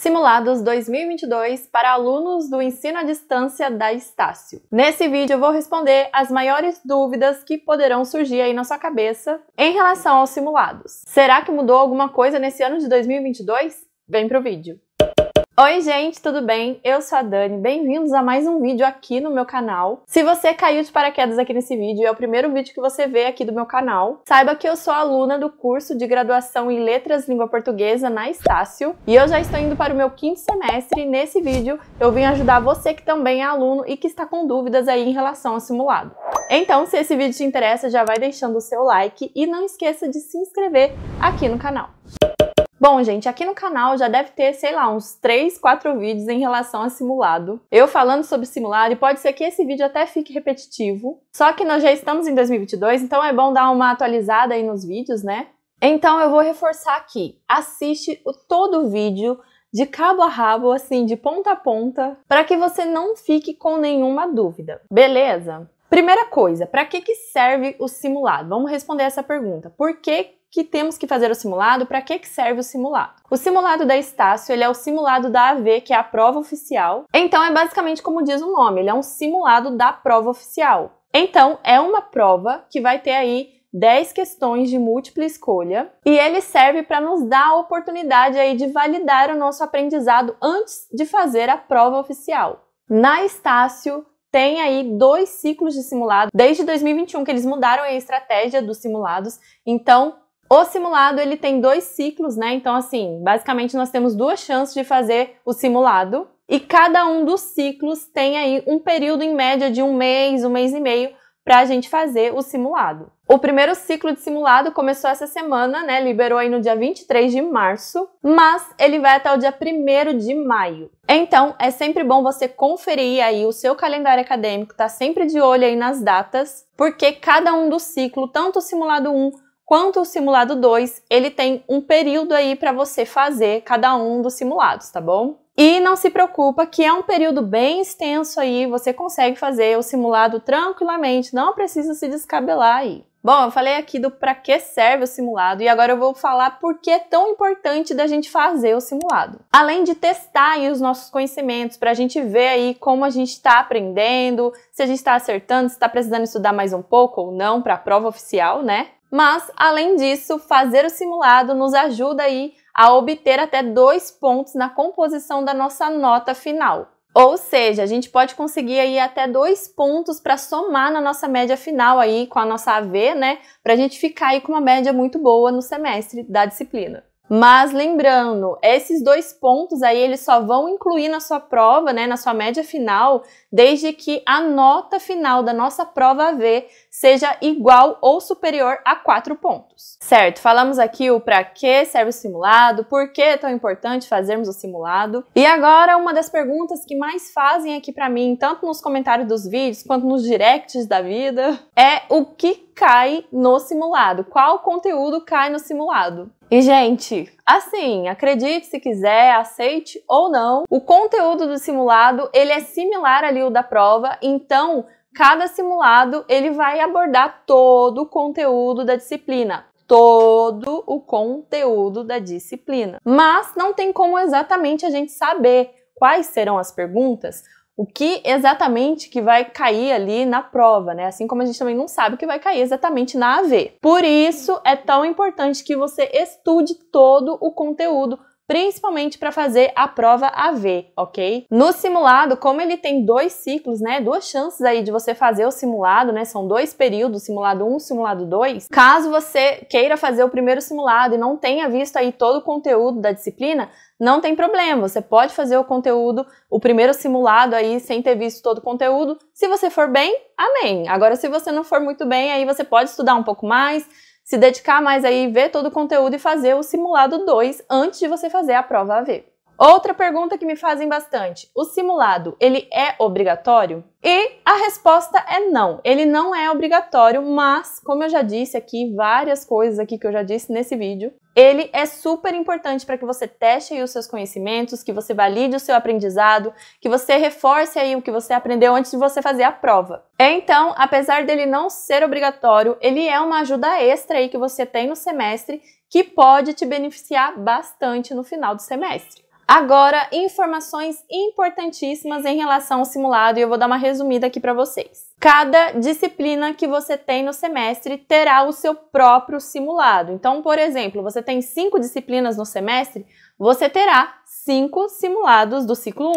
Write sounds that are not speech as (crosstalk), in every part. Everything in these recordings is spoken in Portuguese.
Simulados 2022 para alunos do ensino à distância da Estácio. Nesse vídeo eu vou responder as maiores dúvidas que poderão surgir aí na sua cabeça em relação aos simulados. Será que mudou alguma coisa nesse ano de 2022? Vem pro vídeo. Oi gente, tudo bem? Eu sou a Dani, bem-vindos a mais um vídeo aqui no meu canal. Se você caiu de paraquedas aqui nesse vídeo, é o primeiro vídeo que você vê aqui do meu canal, saiba que eu sou aluna do curso de graduação em Letras Língua Portuguesa na Estácio e eu já estou indo para o meu quinto semestre e nesse vídeo eu vim ajudar você que também é aluno e que está com dúvidas aí em relação ao simulado. Então, se esse vídeo te interessa, já vai deixando o seu like e não esqueça de se inscrever aqui no canal. Bom, gente, aqui no canal já deve ter, sei lá, uns 3, 4 vídeos em relação a simulado. Eu falando sobre simulado e pode ser que esse vídeo até fique repetitivo. Só que nós já estamos em 2022, então é bom dar uma atualizada aí nos vídeos, né? Então eu vou reforçar aqui. Assiste o todo o vídeo de cabo a rabo, assim, de ponta a ponta, para que você não fique com nenhuma dúvida. Beleza? Primeira coisa, para que, que serve o simulado? Vamos responder essa pergunta. Por que, que temos que fazer o simulado? Para que, que serve o simulado? O simulado da Estácio ele é o simulado da AV, que é a prova oficial. Então é basicamente como diz o nome, ele é um simulado da prova oficial. Então é uma prova que vai ter aí 10 questões de múltipla escolha e ele serve para nos dar a oportunidade aí de validar o nosso aprendizado antes de fazer a prova oficial. Na Estácio, tem aí dois ciclos de simulado desde 2021 que eles mudaram a estratégia dos simulados. Então, o simulado ele tem dois ciclos, né? Então, assim, basicamente nós temos duas chances de fazer o simulado e cada um dos ciclos tem aí um período em média de um mês, um mês e meio para a gente fazer o simulado. O primeiro ciclo de simulado começou essa semana, né? Liberou aí no dia 23 de março, mas ele vai até o dia 1 de maio. Então, é sempre bom você conferir aí o seu calendário acadêmico, tá sempre de olho aí nas datas, porque cada um do ciclo, tanto o simulado 1 quanto o simulado 2, ele tem um período aí para você fazer cada um dos simulados, tá bom? E não se preocupa que é um período bem extenso aí, você consegue fazer o simulado tranquilamente, não precisa se descabelar aí. Bom, eu falei aqui do para que serve o simulado e agora eu vou falar por que é tão importante da gente fazer o simulado. Além de testar os nossos conhecimentos, para a gente ver aí como a gente está aprendendo, se a gente está acertando, se está precisando estudar mais um pouco ou não para a prova oficial, né? Mas, além disso, fazer o simulado nos ajuda aí a obter até dois pontos na composição da nossa nota final. Ou seja, a gente pode conseguir aí até dois pontos para somar na nossa média final aí com a nossa AV, né? Para a gente ficar aí com uma média muito boa no semestre da disciplina. Mas lembrando, esses dois pontos aí eles só vão incluir na sua prova, né, na sua média final, desde que a nota final da nossa prova AV seja igual ou superior a quatro pontos. Certo, falamos aqui o para que serve o simulado, por que é tão importante fazermos o simulado. E agora uma das perguntas que mais fazem aqui para mim, tanto nos comentários dos vídeos quanto nos directs da vida, é o que cai no simulado? Qual conteúdo cai no simulado? E, gente, assim, acredite se quiser, aceite ou não, o conteúdo do simulado, ele é similar ali ao da prova, então cada simulado ele vai abordar todo o conteúdo da disciplina. Todo o conteúdo da disciplina. Mas não tem como exatamente a gente saber quais serão as perguntas, o que exatamente que vai cair ali na prova, né? Assim como a gente também não sabe o que vai cair exatamente na AV. Por isso é tão importante que você estude todo o conteúdo principalmente para fazer a prova AV, ok? No simulado, como ele tem dois ciclos, né, duas chances aí de você fazer o simulado, né, são dois períodos, simulado 1, um, simulado 2, caso você queira fazer o primeiro simulado e não tenha visto aí todo o conteúdo da disciplina, não tem problema, você pode fazer o conteúdo, o primeiro simulado aí sem ter visto todo o conteúdo. Se você for bem, amém. Agora, se você não for muito bem, aí você pode estudar um pouco mais, se dedicar mais aí, ver todo o conteúdo e fazer o simulado 2 antes de você fazer a prova AV. Outra pergunta que me fazem bastante: o simulado, ele é obrigatório? E a resposta é não. Ele não é obrigatório, mas como eu já disse aqui várias coisas aqui que eu já disse nesse vídeo, ele é super importante para que você teste os seus conhecimentos, que você valide o seu aprendizado, que você reforce aí o que você aprendeu antes de você fazer a prova. Então, apesar dele não ser obrigatório, ele é uma ajuda extra aí que você tem no semestre que pode te beneficiar bastante no final do semestre. Agora, informações importantíssimas em relação ao simulado e eu vou dar uma resumida aqui para vocês. Cada disciplina que você tem no semestre terá o seu próprio simulado. Então, por exemplo, você tem cinco disciplinas no semestre, você terá cinco simulados do ciclo 1,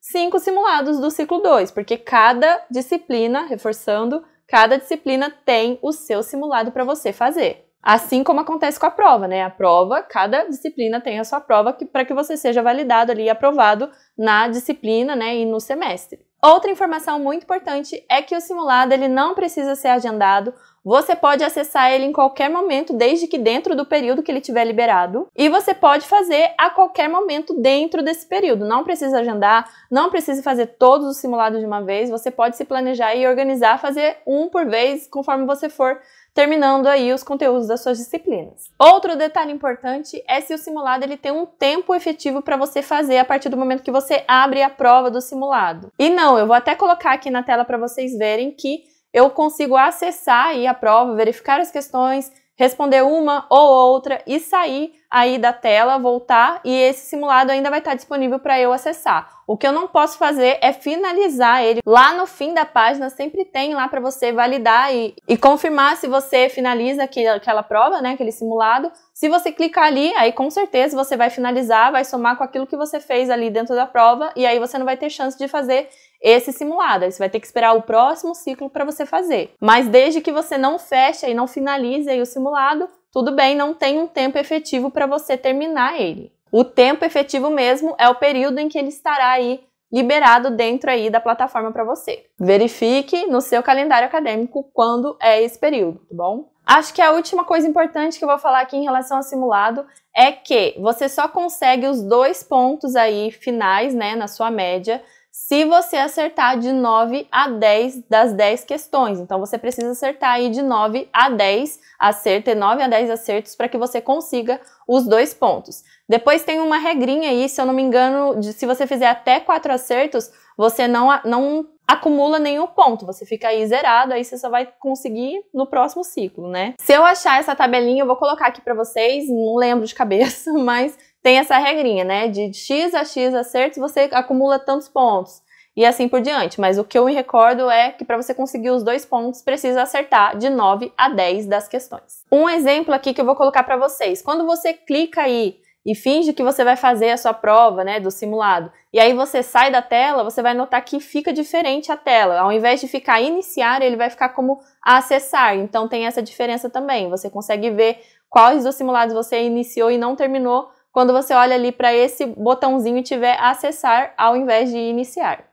cinco simulados do ciclo 2, porque cada disciplina, reforçando, cada disciplina tem o seu simulado para você fazer. Assim como acontece com a prova, né? A prova, cada disciplina tem a sua prova para que você seja validado ali e aprovado na disciplina, né, e no semestre. Outra informação muito importante é que o simulado ele não precisa ser agendado você pode acessar ele em qualquer momento, desde que dentro do período que ele tiver liberado. E você pode fazer a qualquer momento dentro desse período. Não precisa agendar, não precisa fazer todos os simulados de uma vez. Você pode se planejar e organizar, fazer um por vez, conforme você for terminando aí os conteúdos das suas disciplinas. Outro detalhe importante é se o simulado ele tem um tempo efetivo para você fazer a partir do momento que você abre a prova do simulado. E não, eu vou até colocar aqui na tela para vocês verem que eu consigo acessar aí a prova, verificar as questões, responder uma ou outra e sair aí da tela, voltar e esse simulado ainda vai estar disponível para eu acessar. O que eu não posso fazer é finalizar ele. Lá no fim da página sempre tem lá para você validar e, e confirmar se você finaliza aquela, aquela prova, né, aquele simulado, se você clicar ali, aí com certeza você vai finalizar, vai somar com aquilo que você fez ali dentro da prova e aí você não vai ter chance de fazer esse simulado. Aí você vai ter que esperar o próximo ciclo para você fazer. Mas desde que você não feche e não finalize aí o simulado, tudo bem, não tem um tempo efetivo para você terminar ele. O tempo efetivo mesmo é o período em que ele estará aí liberado dentro aí da plataforma para você. Verifique no seu calendário acadêmico quando é esse período, tá bom? Acho que a última coisa importante que eu vou falar aqui em relação ao simulado é que você só consegue os dois pontos aí finais, né, na sua média, se você acertar de 9 a 10 das 10 questões. Então você precisa acertar aí de 9 a 10 acertos, ter 9 a 10 acertos para que você consiga os dois pontos. Depois tem uma regrinha aí, se eu não me engano, de, se você fizer até 4 acertos, você não, não acumula nenhum ponto, você fica aí zerado, aí você só vai conseguir no próximo ciclo, né? Se eu achar essa tabelinha, eu vou colocar aqui para vocês, não lembro de cabeça, (laughs) mas tem essa regrinha, né? De X a X acertos você acumula tantos pontos e assim por diante. Mas o que eu me recordo é que para você conseguir os dois pontos, precisa acertar de 9 a 10 das questões. Um exemplo aqui que eu vou colocar para vocês. Quando você clica aí e finge que você vai fazer a sua prova, né, do simulado, e aí você sai da tela, você vai notar que fica diferente a tela. Ao invés de ficar iniciar, ele vai ficar como acessar. Então tem essa diferença também. Você consegue ver quais dos simulados você iniciou e não terminou quando você olha ali para esse botãozinho e tiver acessar ao invés de iniciar.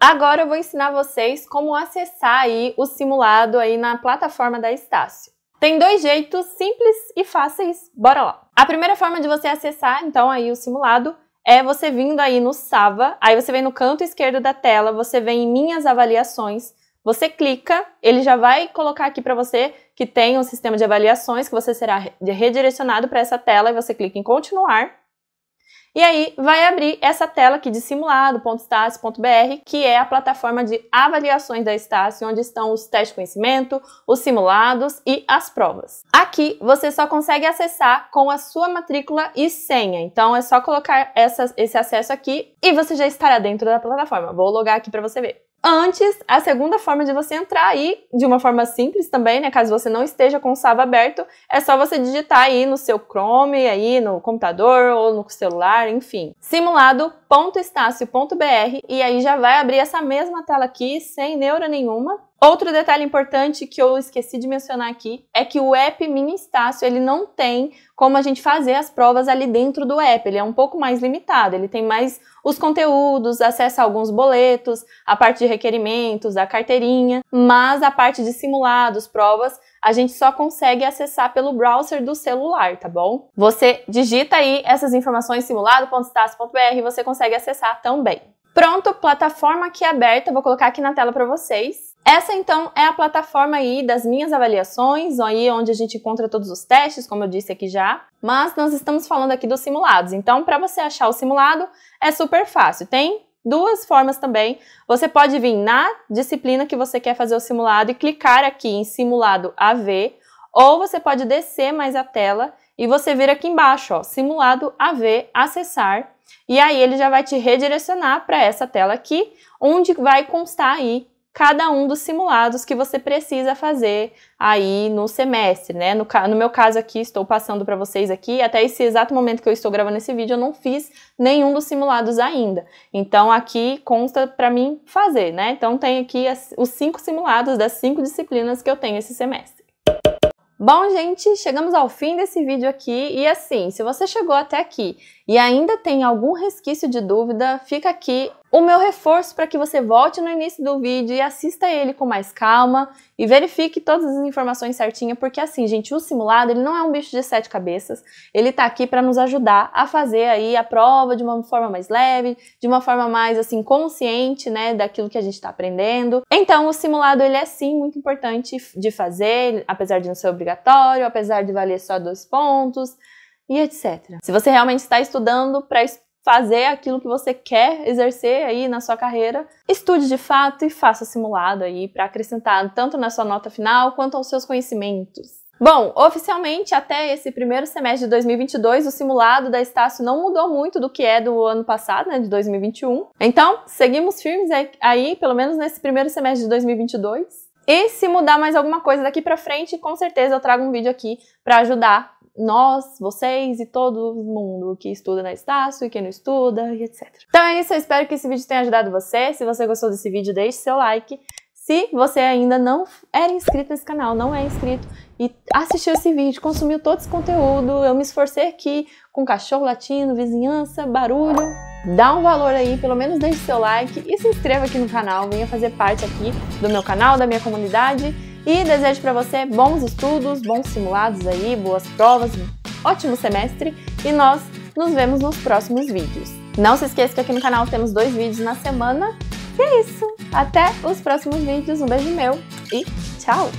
Agora eu vou ensinar vocês como acessar aí o simulado aí na plataforma da Estácio. Tem dois jeitos simples e fáceis, bora lá. A primeira forma de você acessar então aí o simulado é você vindo aí no Sava, aí você vem no canto esquerdo da tela, você vem em minhas avaliações você clica, ele já vai colocar aqui para você que tem um sistema de avaliações que você será redirecionado para essa tela e você clica em continuar. E aí vai abrir essa tela aqui de simulado.estácio.br, que é a plataforma de avaliações da Estácio, onde estão os testes de conhecimento, os simulados e as provas. Aqui você só consegue acessar com a sua matrícula e senha, então é só colocar essa, esse acesso aqui e você já estará dentro da plataforma. Vou logar aqui para você ver. Antes, a segunda forma de você entrar aí, de uma forma simples também, né? Caso você não esteja com o Sava aberto, é só você digitar aí no seu Chrome, aí no computador ou no celular, enfim. Simulado.estácio.br e aí já vai abrir essa mesma tela aqui, sem neura nenhuma. Outro detalhe importante que eu esqueci de mencionar aqui é que o app Minha Estácio ele não tem como a gente fazer as provas ali dentro do app. Ele é um pouco mais limitado. Ele tem mais os conteúdos, acesso a alguns boletos, a parte de requerimentos, a carteirinha, mas a parte de simulados, provas, a gente só consegue acessar pelo browser do celular, tá bom? Você digita aí essas informações simulado.stas.br e você consegue acessar também. Pronto, plataforma aqui aberta, vou colocar aqui na tela para vocês. Essa então é a plataforma aí das minhas avaliações, aí onde a gente encontra todos os testes, como eu disse aqui já, mas nós estamos falando aqui dos simulados. Então, para você achar o simulado, é super fácil. Tem duas formas também. Você pode vir na disciplina que você quer fazer o simulado e clicar aqui em simulado AV, ou você pode descer mais a tela e você vir aqui embaixo, ó, simulado AV, acessar, e aí ele já vai te redirecionar para essa tela aqui, onde vai constar aí cada um dos simulados que você precisa fazer aí no semestre, né? No, no meu caso aqui, estou passando para vocês aqui, até esse exato momento que eu estou gravando esse vídeo, eu não fiz nenhum dos simulados ainda. Então aqui consta para mim fazer, né? Então tem aqui as, os cinco simulados das cinco disciplinas que eu tenho esse semestre. Bom, gente, chegamos ao fim desse vídeo aqui e assim, se você chegou até aqui e ainda tem algum resquício de dúvida, fica aqui o meu reforço para que você volte no início do vídeo e assista ele com mais calma e verifique todas as informações certinhas, porque assim, gente, o simulado ele não é um bicho de sete cabeças, ele está aqui para nos ajudar a fazer aí a prova de uma forma mais leve, de uma forma mais assim consciente, né, daquilo que a gente está aprendendo. Então, o simulado ele é sim muito importante de fazer, apesar de não ser obrigatório, apesar de valer só dois pontos, e etc. Se você realmente está estudando para fazer aquilo que você quer exercer aí na sua carreira, estude de fato e faça simulado aí para acrescentar tanto na sua nota final quanto aos seus conhecimentos. Bom, oficialmente até esse primeiro semestre de 2022, o simulado da Estácio não mudou muito do que é do ano passado, né, de 2021. Então, seguimos firmes aí, aí pelo menos nesse primeiro semestre de 2022. E se mudar mais alguma coisa daqui para frente, com certeza eu trago um vídeo aqui para ajudar nós, vocês e todo mundo que estuda na Estácio e que não estuda e etc. Então é isso, eu espero que esse vídeo tenha ajudado você. Se você gostou desse vídeo, deixe seu like. Se você ainda não era inscrito nesse canal, não é inscrito e assistiu esse vídeo, consumiu todo esse conteúdo, eu me esforcei aqui com cachorro latindo, vizinhança, barulho, dá um valor aí, pelo menos deixe seu like e se inscreva aqui no canal, venha fazer parte aqui do meu canal, da minha comunidade e desejo para você bons estudos, bons simulados aí, boas provas, ótimo semestre e nós nos vemos nos próximos vídeos. Não se esqueça que aqui no canal temos dois vídeos na semana. E é isso. Até os próximos vídeos. Um beijo meu e tchau!